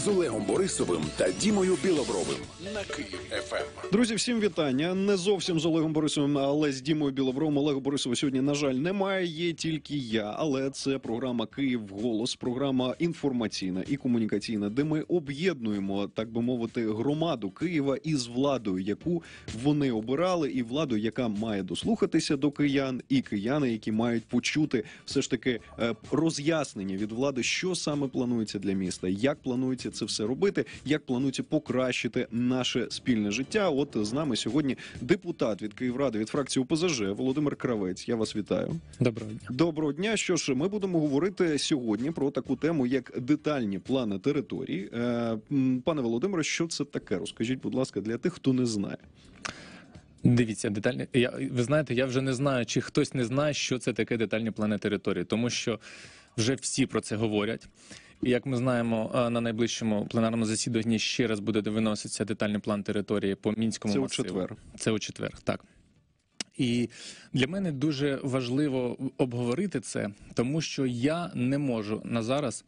з Олегом Борисовим та Дімою Біловровим на Київ ФМ. Ем. Друзі, всім вітання. Не зовсім з Олегом Борисовим, але з Дімою Білобровим. Олега Борисова сьогодні, на жаль, немає. Є тільки я, але це програма Київ Голос, програма інформаційна і комунікаційна, де ми об'єднуємо так би мовити громаду Києва із владою, яку вони обирали, і владу, яка має дослухатися до киян, і кияни, які мають почути все ж таки е, роз'яснення від влади, що саме планується для міста, як планується плануєте це все робити? Як плануєте покращити наше спільне життя? От з нами сьогодні депутат від Київради від фракції ОПЗЖ Володимир Кравець. Я вас вітаю. Доброго дня. Доброго дня. Що ж, ми будемо говорити сьогодні про таку тему, як детальні плани території. Е, пане Володимире, що це таке? Розкажіть, будь ласка, для тих, хто не знає. Дивіться, детальні. Я ви знаєте, я вже не знаю, чи хтось не знає, що це таке детальні плани території, тому що вже всі про це говорять. Як ми знаємо, е, на найближчому пленарному засіданні ще раз буде виноситься детальний план території по мінському Це масиву. у четвер. Це у четвер, так. І для мене дуже важливо обговорити це, тому що я не можу на зараз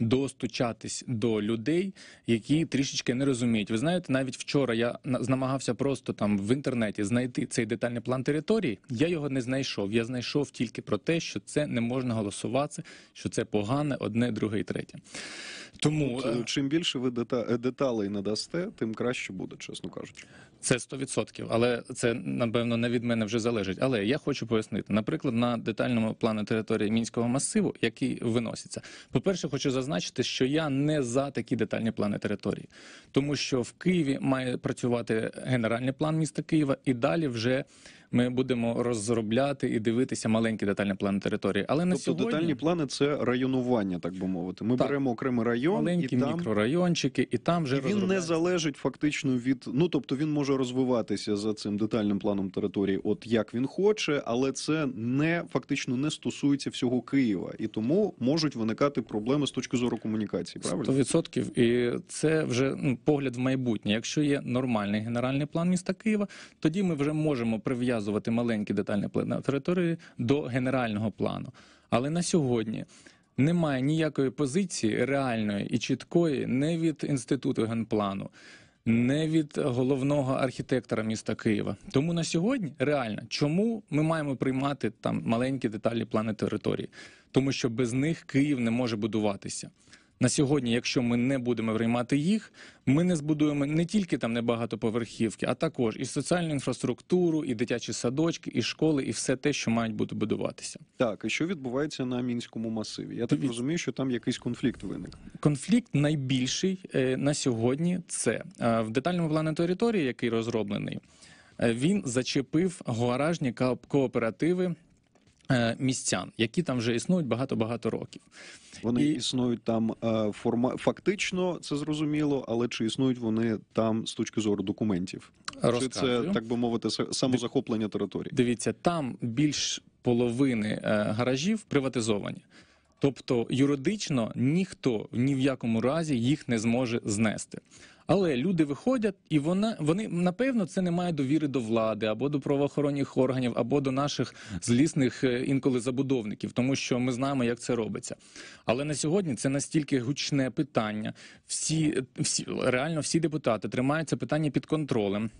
достучатись до людей, які трішечки не розуміють. Ви знаєте, навіть вчора я намагався просто там в інтернеті знайти цей детальний план території. Я його не знайшов. Я знайшов тільки про те, що це не можна голосувати, що це погане, одне, друге і третє. Тому Тут, е, е, чим більше ви дета е, деталей надасте, тим краще буде, чесно кажучи. Це 100%, але це напевно не від мене вже залежить. Але я хочу пояснити, наприклад, на детальному плану території мінського масиву, який виноситься, по перше, хочу зазначити, зазначити, що я не за такі детальні плани території, тому що в Києві має працювати генеральний план міста Києва і далі вже ми будемо розробляти і дивитися маленький детальний план території. Але на тобто сьогодні... детальні плани це районування, так би мовити. Ми так. беремо окремий район маленькі і там... мікрорайончики, і там вже і він не залежить фактично від ну тобто він може розвиватися за цим детальним планом території, от як він хоче, але це не фактично не стосується всього Києва, і тому можуть виникати проблеми з точки зору комунікації. Правильно 100%. і це вже ну, погляд в майбутнє. Якщо є нормальний генеральний план міста Києва, тоді ми вже можемо прив'язати прив'язувати маленький детальний план території до генерального плану. Але на сьогодні немає ніякої позиції реальної і чіткої не від інституту генплану. Не від головного архітектора міста Києва, тому на сьогодні реально, чому ми маємо приймати там маленькі детальні плани території, тому що без них Київ не може будуватися. На сьогодні, якщо ми не будемо приймати їх, ми не збудуємо не тільки там небагатоповерхівки, а також і соціальну інфраструктуру, і дитячі садочки, і школи, і все те, що мають бути будуватися. Так, і що відбувається на мінському масиві? Я так розумію, що там якийсь конфлікт виник. Конфлікт найбільший е, на сьогодні це е, в детальному плані території, який розроблений, е, він зачепив гаражні кооперативи Е, містян, які там вже існують багато-багато років. Вони і... існують там е, форма фактично, це зрозуміло, але чи існують вони там з точки зору документів? Розказую. Чи це так би мовити, самозахоплення території? Дивіться, там більш половини е, гаражів приватизовані. Тобто юридично ніхто ні в якому разі їх не зможе знести. Але люди виходять, і вона вони напевно це не має довіри до влади або до правоохоронних органів, або до наших злісних е, інколи забудовників, тому що ми знаємо, як це робиться. Але на сьогодні це настільки гучне питання. Всі всі реально всі депутати тримаються питання під контролем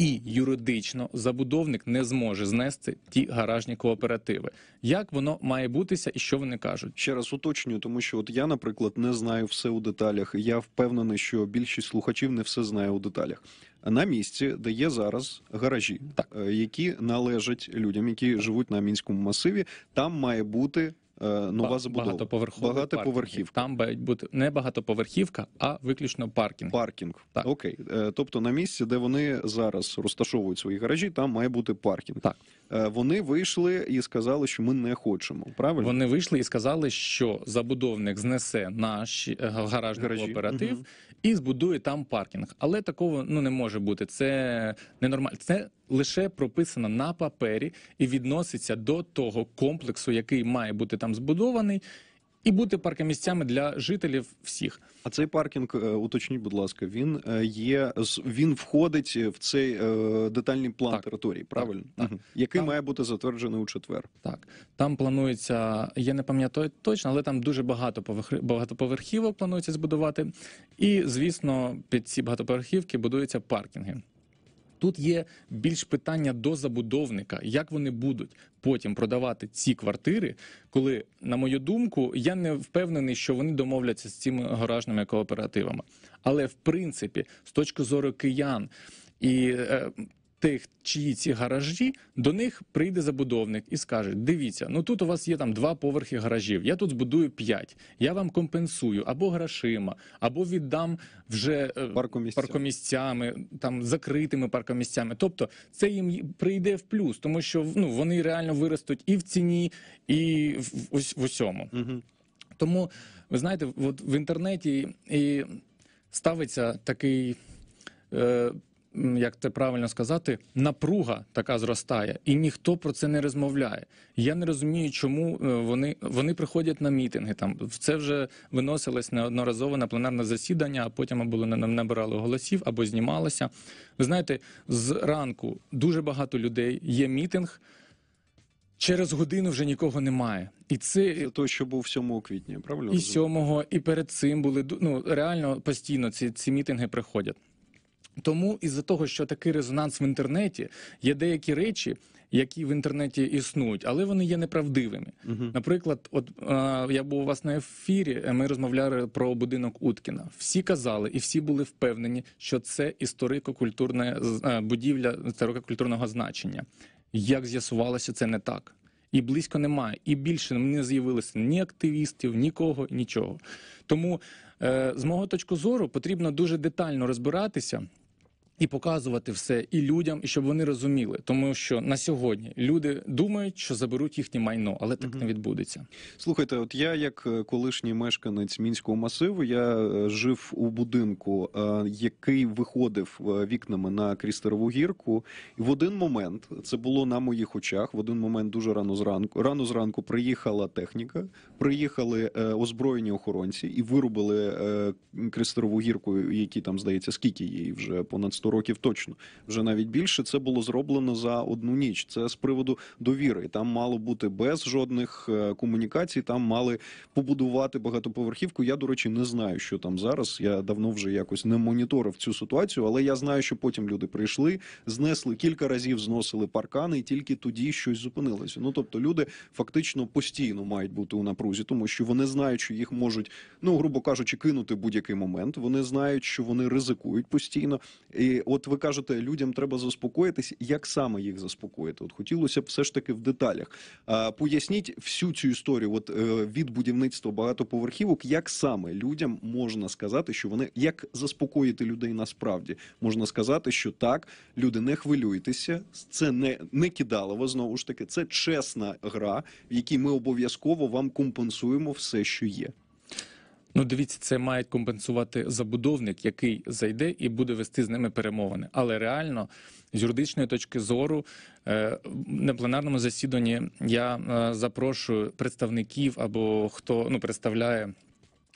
і юридично забудовник не зможе знести ті гаражні кооперативи. Як воно має бутися і що вони кажуть? Ще раз уточнюю, тому що от я, наприклад, не знаю все у деталях. Я впевнений, що більшість слухачів не все знає у деталях. На місці, де є зараз гаражі, так. Е, які належать людям, які живуть на мінському масиві, там має бути Е, нова забудова. Багатоповерхових багатоповерхівка. Там мають бути не багатоповерхівка, а виключно паркінг. Паркінг. Так. Окей. Е, тобто на місці, де вони зараз розташовують свої гаражі, там має бути паркінг. Так. Е, вони вийшли і сказали, що ми не хочемо. Правильно вони вийшли і сказали, що забудовник знесе наш гаражний Гаражі. кооператив угу. і збудує там паркінг. Але такого ну не може бути. Це ненормально. Це лише прописана на папері і відноситься до того комплексу, який має бути там збудований. І бути паркомісцями для жителів всіх. А цей паркінг е, уточніть, будь ласка, він е, є він входить в цей е, детальний план так. території, правильно так, так. який так. має бути затверджений у четвер. Так там планується, я не пам'ятаю точно, але там дуже багато багатоповерхівок планується збудувати. І звісно, під ці багатоповерхівки будуються паркінги. Тут є більш питання до забудовника, як вони будуть потім продавати ці квартири, коли, на мою думку, я не впевнений, що вони домовляться з цими гаражними кооперативами. Але в принципі, з точки зору киян і. Е, тих, чиї ці гаражі, до них прийде забудовник і скаже: Дивіться, ну тут у вас є там два поверхи гаражів. Я тут збудую п'ять. Я вам компенсую або грошима, або віддам вже е, паркомісця. паркомісцями, там закритими паркомісцями. Тобто це їм прийде в плюс, тому що ну вони реально виростуть і в ціні, і в ось в усьому. Угу. Тому ви знаєте, от в інтернеті і ставиться такий. Е, як це правильно сказати, напруга така зростає, і ніхто про це не розмовляє. Я не розумію, чому е, вони вони приходять на мітинги. Там це вже виносилось неодноразово на пленарне засідання, а потім або не набирали голосів, або знімалося. Ви знаєте, з ранку дуже багато людей є мітинг. Через годину вже нікого немає, і це Це той, що був 7 квітня, правильно? і 7-го, і перед цим були ну реально постійно ці ці мітинги приходять. Тому із-за того, що такий резонанс в інтернеті є деякі речі, які в інтернеті існують, але вони є неправдивими. Угу. Наприклад, от е, я був у вас на ефірі. Е, ми розмовляли про будинок Уткіна. Всі казали і всі були впевнені, що це історико-культурна е, будівля історико-культурного значення. Як з'ясувалося, це не так. І близько немає, і більше не з'явилося ні активістів, нікого, нічого. Тому, е, з мого точку зору, потрібно дуже детально розбиратися і показувати все і людям, і щоб вони розуміли, тому що на сьогодні люди думають, що заберуть їхнє майно, але так угу. не відбудеться. Слухайте, от я, як е, колишній мешканець мінського масиву, я е, жив у будинку, е, який виходив вікнами на крістерову гірку. І в один момент це було на моїх очах. В один момент дуже рано зранку. Рано зранку приїхала техніка, приїхали озброєні охоронці і вирубили крістерову гірку, які там здається, скільки її вже понад 100 років точно вже навіть більше це було зроблено за одну ніч. Це з приводу довіри. Там мало бути без жодних е, комунікацій. Там мали побудувати багатоповерхівку. Я до речі не знаю, що там зараз. Я давно вже якось не моніторив цю ситуацію, але я знаю, що потім люди прийшли, знесли кілька разів, зносили паркани, і тільки тоді щось зупинилося. Ну тобто, люди фактично постійно мають бути у напрузі, тому що вони знають, що їх можуть, ну грубо кажучи, кинути будь-який момент. Вони знають, що вони ризикують постійно і от ви кажете, людям треба заспокоїтись. Як саме їх заспокоїти? От хотілося б все ж таки в деталях. А, Поясніть всю цю історію. От е, від будівництва багатоповерхівок, як саме людям можна сказати, що вони як заспокоїти людей насправді можна сказати, що так, люди не хвилюйтеся, це не не кидалово знову ж таки. Це чесна гра, в якій ми обов'язково вам компенсуємо все, що є. Ну, дивіться, це мають компенсувати забудовник, який зайде і буде вести з ними перемовини. Але реально, з юридичної точки зору, е, на пленарному засіданні я е, запрошую представників або хто ну представляє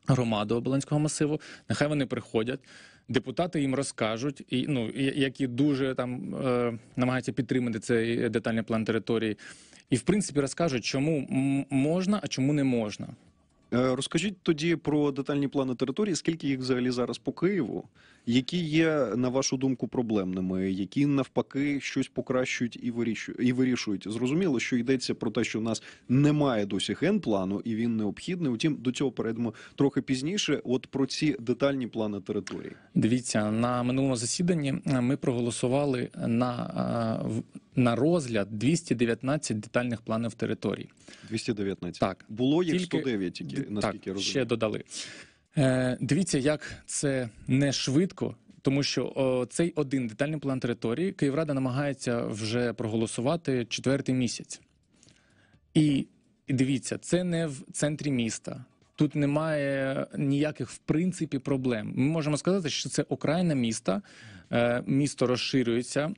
громаду Оболонського масиву. Нехай вони приходять. Депутати їм розкажуть, і ну які дуже там е, намагаються підтримати цей детальний план території, і в принципі розкажуть, чому можна, а чому не можна. Е, розкажіть тоді про детальні плани території. Скільки їх взагалі зараз по Києву? Які є на вашу думку проблемними? Які навпаки щось покращують і вирішують і вирішують? Зрозуміло, що йдеться про те, що в нас немає досі генплану і він необхідний. Утім, до цього перейдемо трохи пізніше. От про ці детальні плани території. Дивіться на минулому засіданні. Ми проголосували на е, на розгляд 219 детальних планів територій. 219? так було їх тільки, 109 тільки, наскільки так, розумію. ще додали. Е, Дивіться, як це не швидко. Тому що о, цей один детальний план території Київрада намагається вже проголосувати четвертий місяць, і дивіться, це не в центрі міста. Тут немає ніяких в принципі проблем. Ми можемо сказати, що це окраїна міста, е, місто розширюється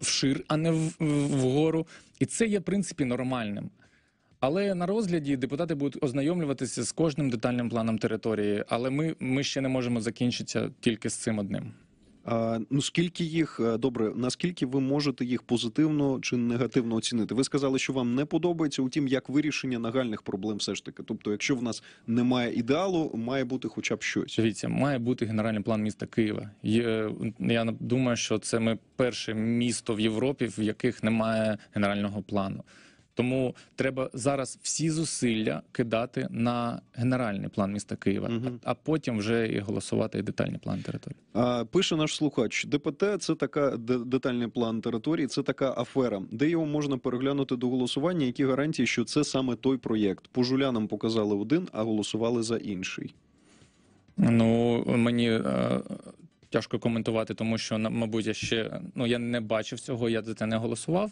вшир, а не вгору. І це є в принципі нормальним. Але на розгляді депутати будуть ознайомлюватися з кожним детальним планом території. Але ми, ми ще не можемо закінчитися тільки з цим одним. Ну скільки їх е, добре, наскільки ви можете їх позитивно чи негативно оцінити? Ви сказали, що вам не подобається, утім, як вирішення нагальних проблем, все ж таки. Тобто, якщо в нас немає ідеалу, має бути хоча б щось. Дивіться, має бути генеральний план міста Києва. Е, я думаю, що це ми перше місто в Європі, в яких немає генерального плану. Тому треба зараз всі зусилля кидати на генеральний план міста Києва, угу. а, а потім вже і голосувати і детальний план території. А, Пише наш слухач: ДПТ це така детальний план території, це така афера, де його можна переглянути до голосування. Які гарантії, що це саме той проєкт? Пожулянам показали один, а голосували за інший. Ну мені. А... Е, тяжко коментувати, тому що мабуть, я ще ну я не бачив цього, я за це не голосував.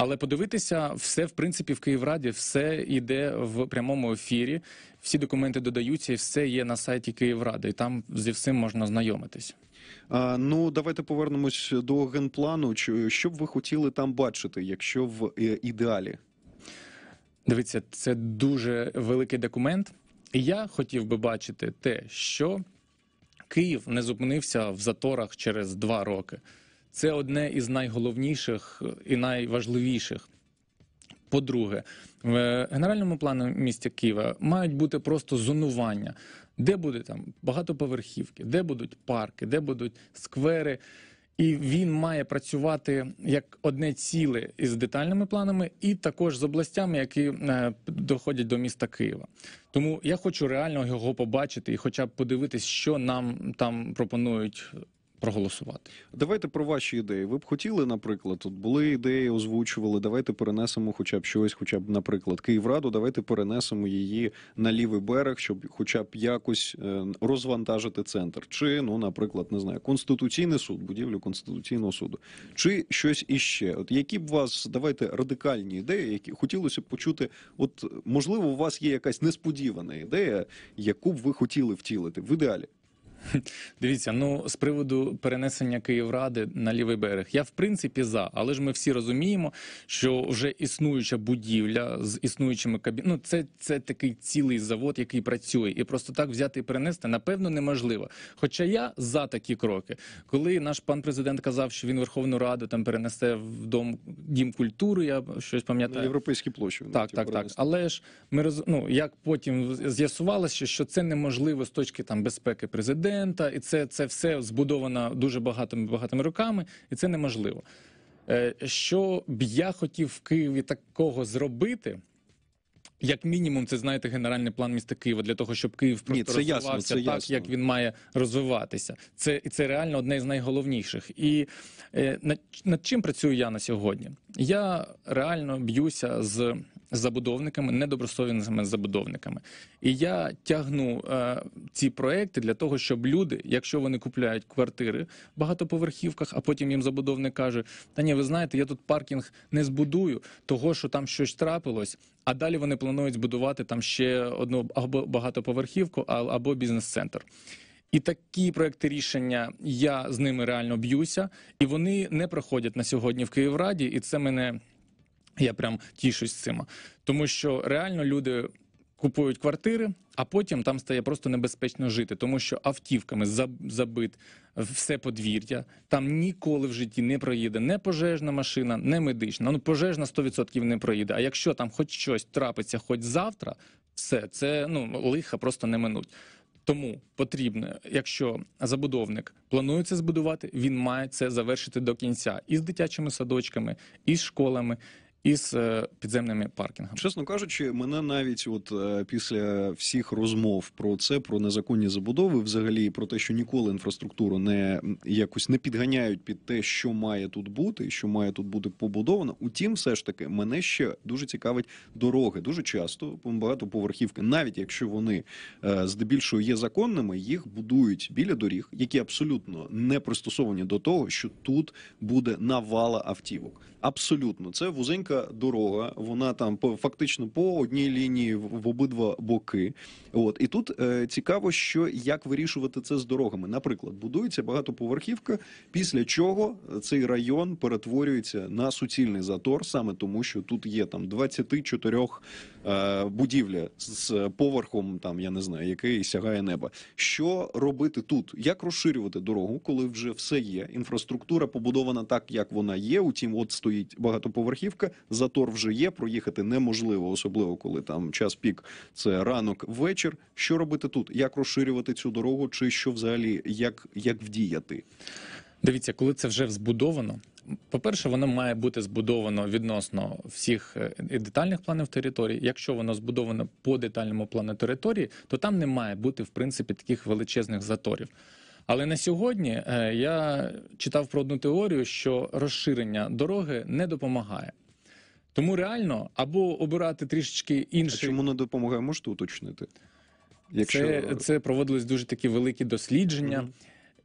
Але подивитися все в принципі в Київраді, все йде в прямому ефірі. Всі документи додаються, і все є на сайті Київради. і Там зі всім можна знайомитись. А, ну давайте повернемось до генплану. Що б ви хотіли там бачити, якщо в е, ідеалі? Дивіться, це дуже великий документ. я хотів би бачити те, що Київ не зупинився в заторах через два роки. Це одне із найголовніших і найважливіших. По-друге, в генеральному плану міста Києва мають бути просто зонування, де буде там багатоповерхівки, де будуть парки, де будуть сквери. І він має працювати як одне ціле із детальними планами, і також з областями, які е, доходять до міста Києва. Тому я хочу реально його побачити і, хоча б подивитись, що нам там пропонують проголосувати. Давайте про ваші ідеї. Ви б хотіли, наприклад, тут були ідеї, озвучували. Давайте перенесемо, хоча б щось, хоча б, наприклад, Київраду. Давайте перенесемо її на лівий берег, щоб, хоча б якось е, розвантажити центр, чи ну, наприклад, не знаю, конституційний суд, будівлю конституційного суду, чи щось іще. От які б вас давайте радикальні ідеї, які хотілося б почути. От можливо, у вас є якась несподівана ідея, яку б ви хотіли втілити в ідеалі. Дивіться, ну з приводу перенесення Київради на лівий берег, я в принципі за, але ж ми всі розуміємо, що вже існуюча будівля з існуючими кабі... ну, це це такий цілий завод, який працює, і просто так взяти і перенести напевно неможливо. Хоча я за такі кроки, коли наш пан президент казав, що він Верховну Раду там перенесе в дом дім культури, я щось пам'ятаю. На європейські площі так, так, так. Але ж ми роз... ну, як потім з'ясувалося, що це неможливо з точки там безпеки президента президента, і це це все збудовано дуже багатими багатими роками, і це неможливо. Е, що б я хотів в Києві такого зробити? Як мінімум, це знаєте генеральний план міста Києва для того, щоб Київ просто Ні, це розвивався ясно, це так, ясно. як він має розвиватися. Це і це реально одне з найголовніших. І е, над, над чим працюю я на сьогодні? Я реально б'юся з забудовниками, недобросовісними забудовниками. І я тягну е, ці проекти для того, щоб люди, якщо вони купляють квартири в багатоповерхівках, а потім їм забудовник каже: Та ні, ви знаєте, я тут паркінг не збудую, того що там щось трапилось. А далі вони планують збудувати там ще одну або багатоповерхівку, або бізнес-центр. І такі проекти рішення я з ними реально б'юся, і вони не проходять на сьогодні в Київраді, і це мене. Я прям тішусь цим, тому що реально люди купують квартири, а потім там стає просто небезпечно жити, тому що автівками забит все подвір'я. Там ніколи в житті не проїде не пожежна машина, не медична. Ну пожежна 100% не проїде. А якщо там хоч щось трапиться, хоч завтра, все це ну лиха просто не минуть. Тому потрібно, якщо забудовник планує це збудувати, він має це завершити до кінця і з дитячими садочками, і з школами, із е, підземними паркінгами. Чесно кажучи, мене навіть, от е, після всіх розмов про це, про незаконні забудови, взагалі про те, що ніколи інфраструктуру не якось не підганяють під те, що має тут бути, що має тут бути побудовано. Утім, все ж таки, мене ще дуже цікавить дороги. Дуже часто багатоповерхівки, навіть якщо вони е, здебільшого є законними, їх будують біля доріг, які абсолютно не пристосовані до того, що тут буде навала автівок. Абсолютно, це вузень велика дорога, вона там по фактично по одній лінії в обидва боки. От і тут е, цікаво, що як вирішувати це з дорогами. Наприклад, будується багатоповерхівка, після чого цей район перетворюється на суцільний затор, саме тому, що тут є там 24 е, будівля з поверхом, там я не знаю, який сягає неба. Що робити тут? Як розширювати дорогу, коли вже все є? Інфраструктура побудована так, як вона є. Утім, от стоїть багатоповерхівка затор вже є. Проїхати неможливо, особливо коли там час пік. Це ранок вечір. Що робити тут? Як розширювати цю дорогу, чи що взагалі як, як вдіяти? Дивіться, коли це вже збудовано. По-перше, воно має бути збудовано відносно всіх е, детальних планів території. Якщо воно збудовано по детальному плану території, то там не має бути в принципі таких величезних заторів. Але на сьогодні е, я читав про одну теорію, що розширення дороги не допомагає. Тому реально або обирати трішечки інше. Чому не допомагає? Можете уточнити? Якщо... Це це проводились дуже такі великі дослідження. Mm -hmm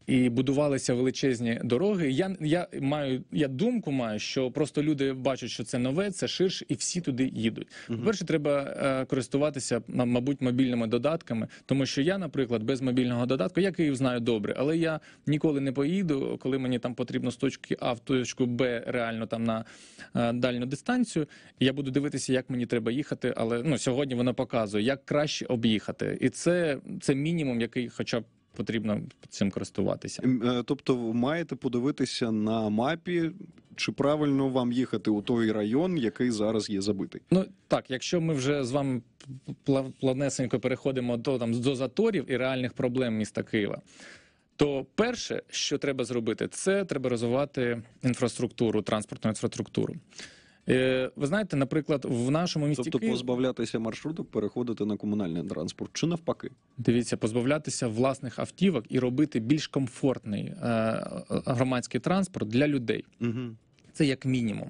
і будувалися величезні дороги. Я я маю я думку, маю що просто люди бачать, що це нове, це ширше, і всі туди їдуть. Угу. Перше, треба е, користуватися, мабуть, мобільними додатками, тому що я, наприклад, без мобільного додатку, я Київ знаю добре, але я ніколи не поїду, коли мені там потрібно з точки А в точку Б реально там на е, дальню дистанцію. Я буду дивитися, як мені треба їхати, але ну сьогодні вона показує, як краще об'їхати, і це, це мінімум, який, хоча б потрібно цим користуватися. Ем, е, тобто, ви маєте подивитися на мапі, чи правильно вам їхати у той район, який зараз є забитий? Ну так, якщо ми вже з вами плавнесенько переходимо до там до заторів і реальних проблем міста Києва. То перше, що треба зробити, це треба розвивати інфраструктуру, транспортну інфраструктуру. Е, ви знаєте, наприклад, в нашому місті Тобто позбавлятися маршруток, переходити на комунальний транспорт чи навпаки, дивіться, позбавлятися власних автівок і робити більш комфортний е, громадський транспорт для людей. Угу. Це як мінімум.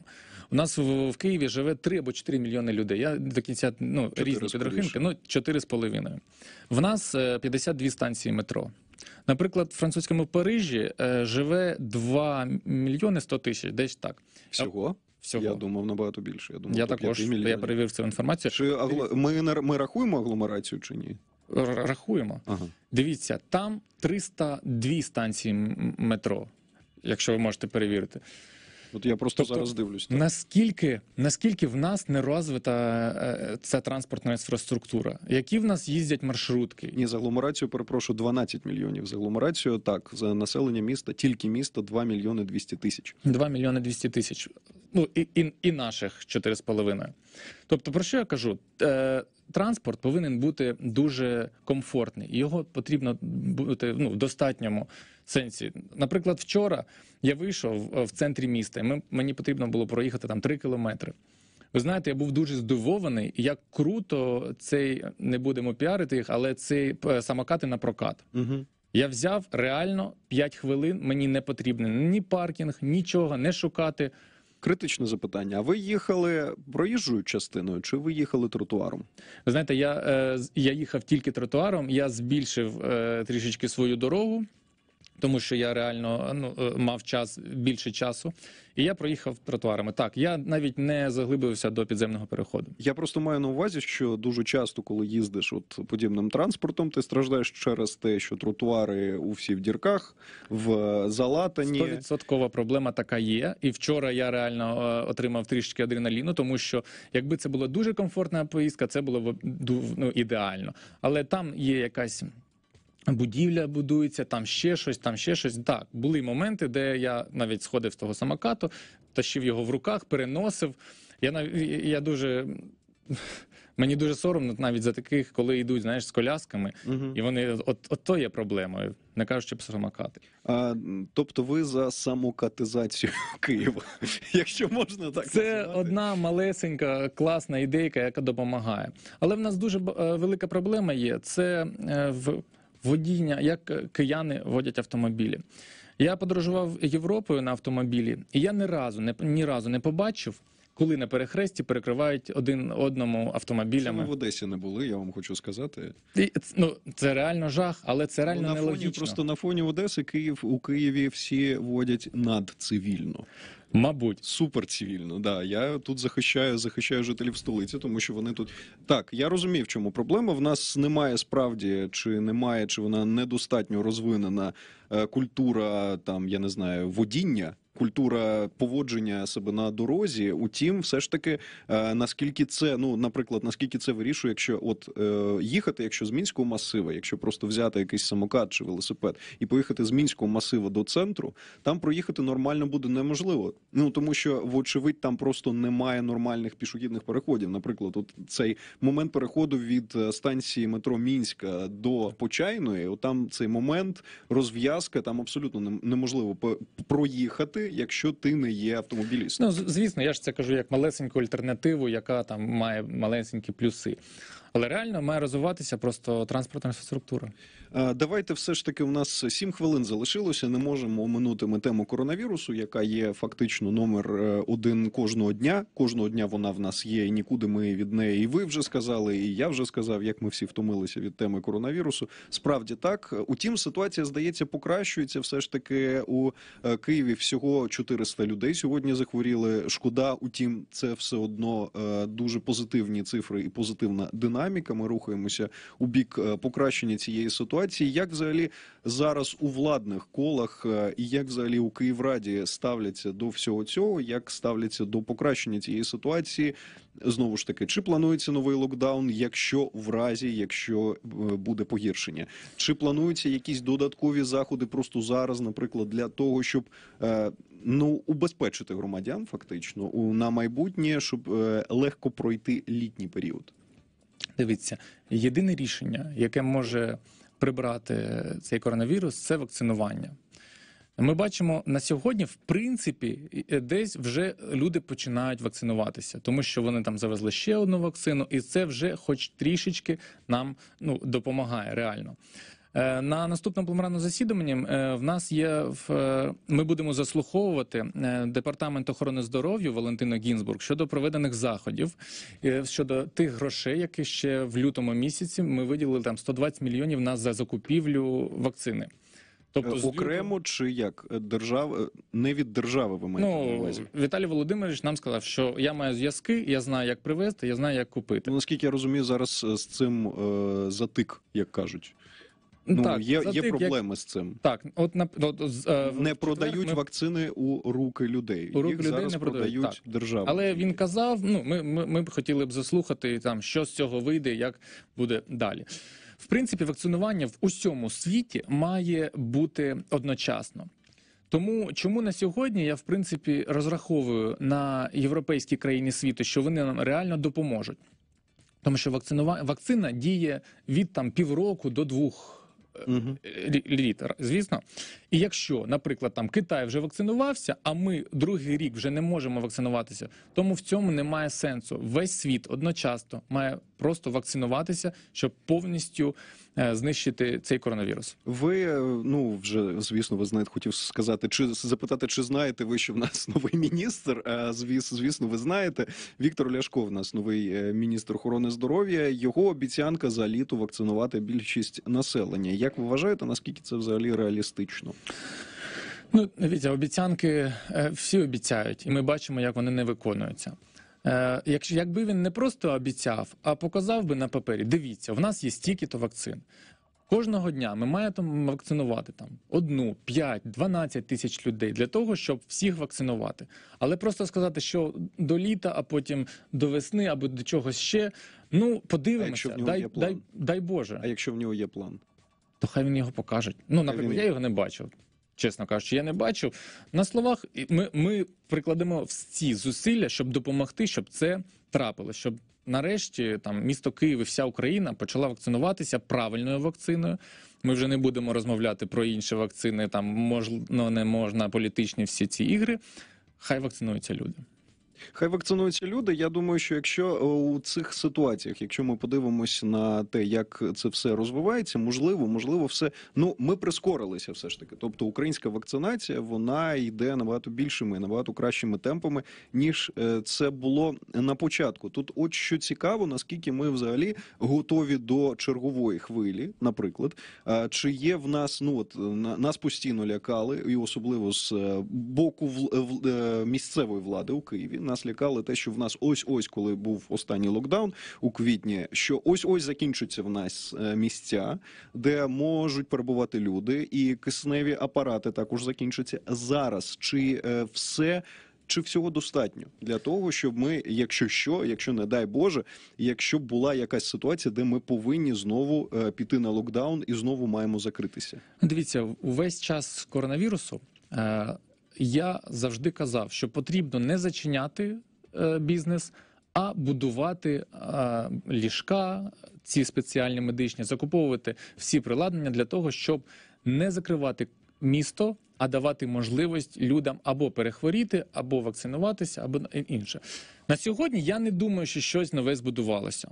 У нас в, в Києві живе 3 або 4 мільйони людей. Я до кінця ну різні підрахунки, ну 4,5. В нас 52 е, станції метро. Наприклад, в французькому Парижі живе 2 мільйони 100 тисяч, десь так. Всього? всього. Я думав набагато більше. Я думав, я також я перевів цю інформацію. Чи ми ми рахуємо агломерацію чи ні? Рахуємо. Ага. Дивіться, там 302 станції метро, якщо ви можете перевірити. От я просто тобто, зараз дивлюсь. Так. Наскільки наскільки в нас не розвита е, е, ця транспортна інфраструктура? Які в нас їздять маршрутки? Ні, за агломерацію перепрошую 12 мільйонів. За агломерацію так за населення міста, тільки міста 2 мільйони 200 тисяч. 2 мільйони 200 тисяч. Ну і і, і наших 4,5. Тобто, про що я кажу? Е, транспорт повинен бути дуже комфортний, його потрібно бути ну, в достатньому сенсі. Наприклад, вчора я вийшов в центрі міста, і мені потрібно було проїхати там 3 кілометри. Ви знаєте, я був дуже здивований, як круто цей не будемо піарити їх, але цей е, самокати на прокат. Угу. Я взяв реально 5 хвилин. Мені не потрібен ні паркінг, нічого не шукати. Критичне запитання. А ви їхали проїжджою частиною чи ви їхали тротуаром? Ви знаєте, я е, я їхав тільки тротуаром. Я збільшив е, трішечки свою дорогу тому що я реально ну, е, мав час більше часу. І я проїхав тротуарами. Так, я навіть не заглибився до підземного переходу. Я просто маю на увазі, що дуже часто, коли їздиш от подібним транспортом, ти страждаєш через те, що тротуари у всі в дірках, в залатані. 100% проблема така є. І вчора я реально е, отримав трішки адреналіну, тому що якби це була дуже комфортна поїздка, це було б ну, ідеально. Але там є якась Будівля будується, там ще щось, там ще щось. Так, були моменти, де я навіть сходив з того самокату, тащив його в руках, переносив. Я я дуже. Мені дуже соромно навіть за таких, коли йдуть знаєш, з колясками, угу. і вони от от то є проблемою, не кажучи про самокати. А, Тобто, ви за самокатизацію Києва, якщо можна так це назвати. одна малесенька класна ідейка, яка допомагає. Але в нас дуже е, велика проблема є. Це е, в водіння, як е, кияни водять автомобілі. Я подорожував Європою на автомобілі, і я ні разу не ні разу не побачив коли на перехресті перекривають один одному автомобілями. Ми в Одесі не були, я вам хочу сказати. І, ну це реально жах, але це реально ну, нелогічно. фоні. Просто на фоні Одеси Київ у Києві всі водять надцивільно. Мабуть, супер цивільно, да я тут захищаю, захищаю жителів столиці, тому що вони тут так. Я розумів, чому проблема в нас немає справді чи немає, чи вона недостатньо розвинена е, культура там, я не знаю, водіння культура поводження себе на дорозі. Утім, все ж таки, е, наскільки це ну, наприклад, наскільки це вирішує, якщо от е, їхати, якщо з мінського масива, якщо просто взяти якийсь самокат чи велосипед і поїхати з мінського масива до центру, там проїхати нормально буде неможливо. Ну тому що вочевидь там просто немає нормальних пішохідних переходів. Наприклад, от цей момент переходу від е, станції метро Мінська до Почайної, там цей момент розв'язка, там абсолютно неможливо проїхати якщо ти не є автомобілістом. Ну звісно, я ж це кажу як малесеньку альтернативу, яка там має малесенькі плюси. Але реально має розвиватися просто транспортна інфраструктура. Е, давайте все ж таки у нас сім хвилин залишилося. Не можемо оминути ми тему коронавірусу, яка є фактично номер е, один кожного дня. Кожного дня вона в нас є. і Нікуди ми від неї. І ви вже сказали, і я вже сказав, як ми всі втомилися від теми коронавірусу. Справді так, утім, ситуація здається покращується. Все ж таки у е, Києві всього 400 людей сьогодні захворіли. Шкода, утім, це все одно дуже позитивні цифри і позитивна динаміка динаміка. Ми рухаємося у бік е, покращення цієї ситуації. Як взагалі зараз у владних колах е, і як взагалі у Київраді ставляться до всього цього, як ставляться до покращення цієї ситуації? Знову ж таки, чи планується новий локдаун, якщо в разі, якщо е, буде погіршення, чи плануються якісь додаткові заходи просто зараз, наприклад, для того, щоб ну убезпечити громадян, фактично на майбутнє, щоб легко пройти літній період? Дивіться, єдине рішення, яке може прибрати цей коронавірус, це вакцинування. Ми бачимо на сьогодні, в принципі, е, десь вже люди починають вакцинуватися, тому що вони там завезли ще одну вакцину, і це вже, хоч трішечки, нам ну допомагає реально. Е, на наступному пленарному засіданні е, в нас є е, ми будемо заслуховувати департамент охорони здоров'я Валентина Гінзбург щодо проведених заходів щодо тих грошей, які ще в лютому місяці ми виділили там 120 мільйонів на за закупівлю вакцини. Тобто окремо чи як держава не від держави ви маєте ну, Віталій Володимирович нам сказав, що я маю зв'язки, я знаю, як привезти, я знаю, як купити. Ну, Наскільки я розумію, зараз з цим е, затик, як кажуть. Ну так, є є тип, проблеми як... з цим. Так, от на от, от, е, не продають ми... вакцини у руки людей. У руки Їх людей зараз не продають, продають держава. Але він казав: ну ми, ми, ми б хотіли б заслухати там, що з цього вийде, як буде далі. В принципі, вакцинування в усьому світі має бути одночасно. Тому чому на сьогодні я в принципі розраховую на європейські країни світу, що вони нам реально допоможуть, тому що вакцинова вакцина діє від там півроку до двох угу. літер, звісно. І якщо, наприклад, там Китай вже вакцинувався, а ми другий рік вже не можемо вакцинуватися, тому в цьому немає сенсу. Весь світ одночасно має просто вакцинуватися, щоб повністю е, знищити цей коронавірус. Ви е, ну вже звісно, ви знаєте, хотів сказати, чи запитати, чи знаєте ви, що в нас новий міністр? А звіс, звісно, ви знаєте, Віктор Ляшко в нас новий міністр охорони здоров'я. Його обіцянка за літо вакцинувати більшість населення. Як ви вважаєте, наскільки це взагалі реалістично? Ну, дивіться, обіцянки е, всі обіцяють, і ми бачимо, як вони не виконуються. Е, якщо якби він не просто обіцяв, а показав би на папері: дивіться, в нас є стільки-то вакцин. Кожного дня ми маємо вакцинувати там одну, п'ять, дванадцять тисяч людей для того, щоб всіх вакцинувати. Але просто сказати, що до літа, а потім до весни або до чогось ще. Ну подивимося, дай, дай дай Боже. А якщо в нього є план? то хай він його покажуть. Ну, наприклад, я його не бачив. Чесно кажучи, я не бачив. На словах ми ми прикладемо всі зусилля, щоб допомогти, щоб це трапилося, щоб нарешті там місто Київ і вся Україна почала вакцинуватися правильною вакциною. Ми вже не будемо розмовляти про інші вакцини, там можна, ну, не можна політичні всі ці ігри. Хай вакцинуються люди. Хай вакцинуються люди. Я думаю, що якщо е, у цих ситуаціях, якщо ми подивимось на те, як це все розвивається, можливо, можливо, все ну ми прискорилися, все ж таки. Тобто українська вакцинація вона йде набагато більшими, набагато кращими темпами, ніж е, це було на початку. Тут, от що цікаво, наскільки ми взагалі готові до чергової хвилі, наприклад, чи є в нас ну от нас постійно лякали, і особливо з е, боку в місцевої влади у Києві нас лякали те, що в нас ось-ось, коли був останній локдаун у квітні, що ось-ось закінчаться в нас е, місця, де можуть перебувати люди, і кисневі апарати також закінчаться зараз. Чи е, все? Чи всього достатньо для того, щоб ми, якщо що, якщо не дай Боже, якщо була якась ситуація, де ми повинні знову е, піти на локдаун і знову маємо закритися? Дивіться увесь час коронавірусу я завжди казав, що потрібно не зачиняти е, бізнес, а будувати е, ліжка, ці спеціальні медичні, закуповувати всі приладнення для того, щоб не закривати місто. А давати можливість людям або перехворіти, або вакцинуватися, або інше на сьогодні. Я не думаю, що щось нове збудувалося.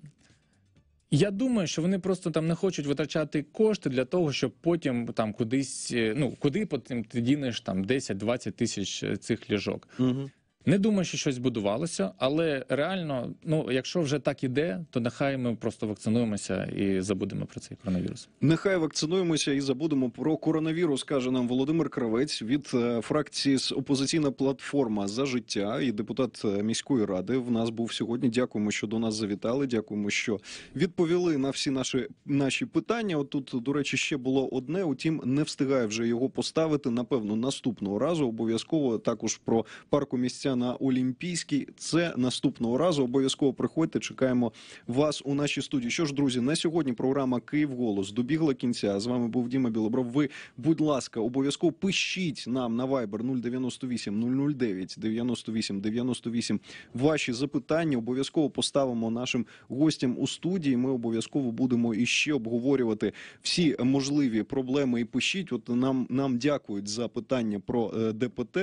Я думаю, що вони просто там не хочуть витрачати кошти для того, щоб потім там кудись, е, ну куди потім ти дінеш там 10-20 тисяч е, цих ліжок. Угу. Не думаю, що щось будувалося, але реально, ну якщо вже так іде, то нехай ми просто вакцинуємося і забудемо про цей коронавірус. Нехай вакцинуємося і забудемо про коронавірус. каже нам Володимир Кравець від е, фракції з опозиційна платформа за життя і депутат е, міської ради. В нас був сьогодні. Дякуємо, що до нас завітали. Дякуємо, що відповіли на всі наші наші питання. Отут, до речі, ще було одне. Утім, не встигає вже його поставити. Напевно, наступного разу обов'язково також про парку місця дивитися на Олімпійський. Це наступного разу. Обов'язково приходьте. Чекаємо вас у нашій студії. Що ж, друзі, на сьогодні програма Київ Голос добігла кінця. З вами був Діма Білобров. Ви, будь ласка, обов'язково пишіть нам на Viber 098 009 98 98 ваші запитання. Обов'язково поставимо нашим гостям у студії. Ми обов'язково будемо іще обговорювати всі можливі проблеми. І пишіть. От нам нам дякують за питання про е, ДПТ.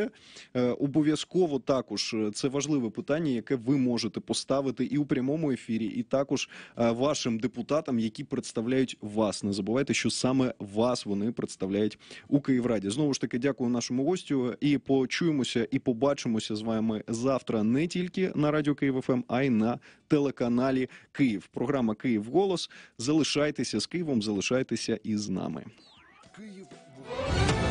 Е, обов'язково так також е, це важливе питання, яке ви можете поставити і у прямому ефірі, і також е, вашим депутатам, які представляють вас. Не забувайте, що саме вас вони представляють у Київраді. Знову ж таки, дякую нашому гостю. І почуємося, і побачимося з вами завтра не тільки на радіо Київ ФМ, ем, а й на телеканалі Київ. Програма Київ Голос. Залишайтеся з Києвом, залишайтеся із нами. Київ.